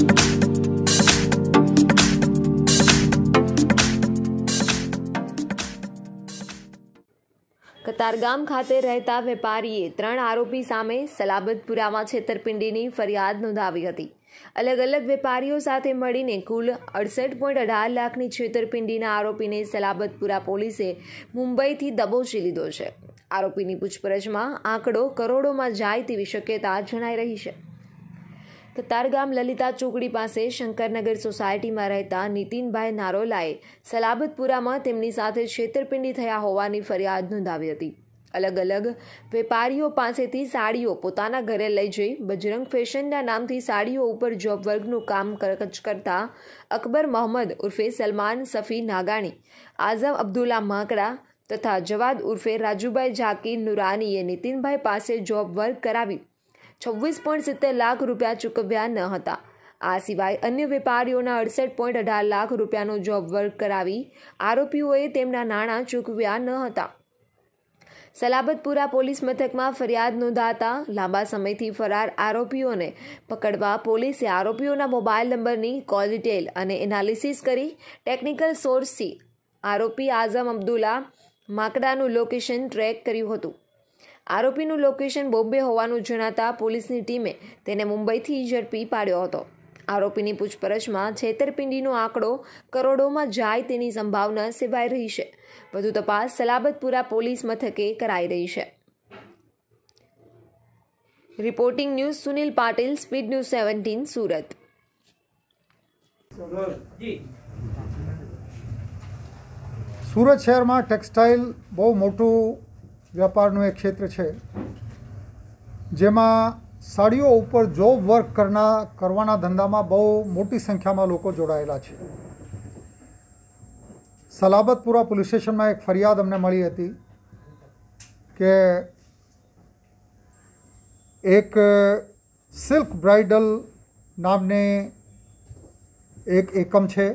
કતારગામ ખાતે રહેતા વેપારીએ ત્રણ આરોપી સામે સલાબતપુરામાં છેતરપિંડીની ફરિયાદ નોંધાવી હતી અલગ અલગ વેપારીઓ સાથે મળીને કુલ અડસઠ પોઈન્ટ અઢાર લાખની છેતરપિંડીના આરોપીને સલાબતપુરા પોલીસે મુંબઈથી દબોચી લીધો છે આરોપીની પૂછપરછમાં આંકડો કરોડોમાં જાય તેવી શક્યતા જણાઈ રહી છે કતારગામ લલિતા ચોકડી પાસે શંકરનગર સોસાયટીમાં રહેતા નીતિનભાઈ નારોલાએ સલાબતપુરામાં તેમની સાથે છેતરપિંડી થયા હોવાની ફરિયાદ નોંધાવી હતી અલગ અલગ વેપારીઓ પાસેથી સાડીઓ પોતાના ઘરે લઈ જઈ બજરંગ ફેશનના નામથી સાડીઓ ઉપર જોબ વર્ગનું કામ કરતા અકબર મોહમ્મદ ઉર્ફે સલમાન સફી નાગાણી આઝમ અબ્દુલ્લા માંકડા તથા જવાદ ઉર્ફે રાજુભાઈ ઝાકીર નુરાનીએ નીતિનભાઈ પાસે જોબ વર્ક કરાવી છવ્વીસ પોઈન્ટ સિત્તેર લાખ રૂપિયા ચૂકવ્યા ન હતા આ સિવાય અન્ય વેપારીઓના અડસઠ પોઈન્ટ અઢાર લાખ રૂપિયાનો જોબ વર્ક કરાવી આરોપીઓએ તેમના નાણાં ચૂકવ્યા ન હતા સલાબતપુરા પોલીસ મથકમાં ફરિયાદ નોંધાતા લાંબા સમયથી ફરાર આરોપીઓને પકડવા પોલીસે આરોપીઓના મોબાઈલ નંબરની કોલ ડિટેલ અને એનાલિસિસ કરી ટેકનિકલ સોર્સથી આરોપી આઝમ અબ્દુલ્લા માકડાનું લોકેશન ટ્રેક કર્યું હતું આરોપીનું લોકેશન બોમ્બે હોવાનું જણાતા પોલીસની ટીમે તેને મુંબઈથી ઝડપી પાડ્યો હતો આરોપીની પૂછપરછમાં છેતરપિંડીનો આંકડો કરોડોમાં જાય તેની સંભાવના સેવાઈ રહી છે વધુ તપાસ સલાબતપુરા પોલીસ મથકે કરાઈ રહી છે reporting news Sunil Patil speed news seventeen Surat Surat શહેરમાં ટેક્સટાઇલ બહુ મોટું વ્યાપારનું એક ક્ષેત્ર છે જેમાં સાડીઓ ઉપર જોબ વર્ક કરના કરવાના ધંધામાં બહુ મોટી સંખ્યામાં લોકો જોડાયેલા છે સલાબતપુરા પોલીસ સ્ટેશનમાં એક ફરિયાદ અમને મળી હતી કે એક સિલ્ક બ્રાઇડલ નામની એક એકમ છે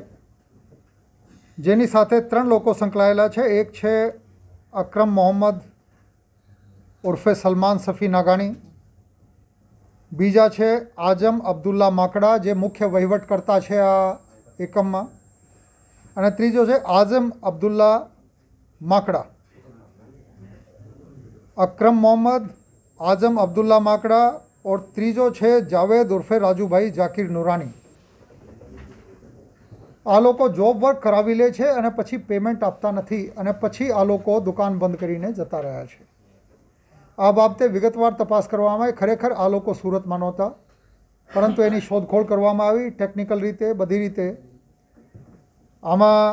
જેની સાથે ત્રણ લોકો સંકળાયેલા છે એક છે અક્રમ મોહમ્મદ ઉર્ફે સલમાન સફી નાગાણી બીજો છે આઝમ અબ્દુલ્લા માકડા જે મુખ્ય વહીવટકર્તા છે એકમ અને ત્રીજો છે આઝમ અબ્દુલ્લા માકડા અકরাম મોહમ્મદ આઝમ અબ્દુલ્લા માકડા ઓર ત્રીજો છે જાવેદ ઉર્ફે રાજુભાઈ জাকીર નૂરાની આ લોકો જોબ વર્ક કરાવી લે છે અને પછી પેમેન્ટ આપતા નથી અને પછી આ લોકો દુકાન બંધ કરીને જતા રહ્યા છે આ બાબતે વિગતવાર તપાસ કરવામાં આવી ખરેખર આ લોકો સુરતમાં નહોતા પરંતુ એની શોધખોળ કરવામાં આવી ટેકનિકલ રીતે બધી રીતે આમાં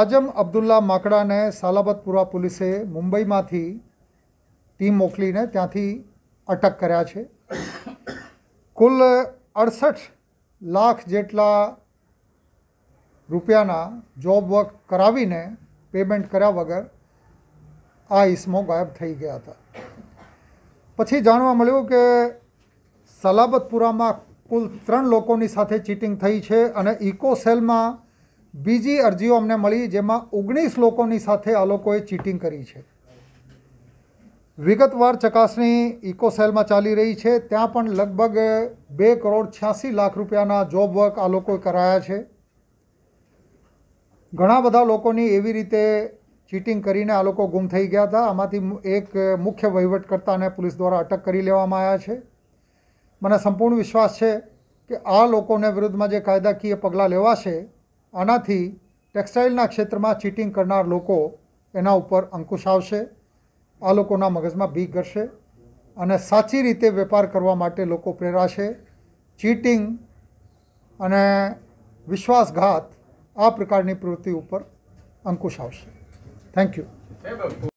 આજમ અબ્દુલ્લા માકડાને સાલાબતપુરા પોલીસે મુંબઈમાંથી ટીમ મોકલીને ત્યાંથી અટક કર્યા છે કુલ અડસઠ લાખ જેટલા રૂપિયાના જોબ વર્ક કરાવીને પેમેન્ટ કર્યા વગર આ ઈસમો ગાયબ થઈ ગયા હતા પછી જાણવા મળ્યું કે સલાબતપુરામાં કુલ ત્રણ લોકોની સાથે ચીટિંગ થઈ છે અને ઇકો સેલમાં બીજી અરજીઓ અમને મળી જેમાં ઓગણીસ લોકોની સાથે આ લોકોએ ચીટિંગ કરી છે વિગતવાર ચકાસણી ઇકો સેલમાં ચાલી રહી છે ત્યાં પણ લગભગ બે કરોડ છ્યાસી લાખ રૂપિયાના જોબ વર્ક આ લોકોએ કરાયા છે ઘણા બધા લોકોની એવી રીતે ચીટિંગ કરીને આ લોકો ગુમ થઈ ગયા હતા આમાંથી એક મુખ્ય વહીવટકર્તાને પોલીસ દ્વારા અટક કરી લેવામાં આવ્યા છે મને સંપૂર્ણ વિશ્વાસ છે કે આ લોકોને વિરુદ્ધમાં જે કાયદાકીય પગલાં લેવાશે આનાથી ટેક્સટાઇલના ક્ષેત્રમાં ચીટિંગ કરનાર લોકો એના ઉપર અંકુશ આવશે આ લોકોના મગજમાં બી કરશે અને સાચી રીતે વેપાર કરવા માટે લોકો પ્રેરાશે ચીટિંગ અને વિશ્વાસઘાત આ પ્રકારની પ્રવૃત્તિ ઉપર અંકુશ આવશે Thank you.